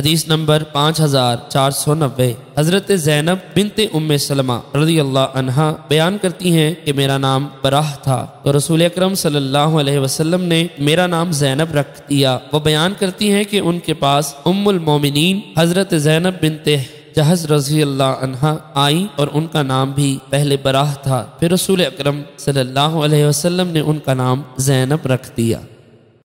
हदीस नंबर पाँच हज़ार चार सौ नब्बे हज़रत जैनब बिनते उम सलमा रजी अल्लाह अनहा बयान करती हैं कि मेरा नाम बराह था तो रसूल अक्रम सल्लल्लाहु अलैहि वसल्लम ने मेरा नाम जैनब रख दिया वो बयान करती हैं कि उनके पास उम्मुल मोमिनीन हज़रत जैनब बिनते जहज रजी अल्लाह अनहा आई और उनका नाम भी पहले बराह था फिर रसूल अक्रम सल्लल्लाहु अलैहि वसल्लम ने उनका नाम जैनब रख दिया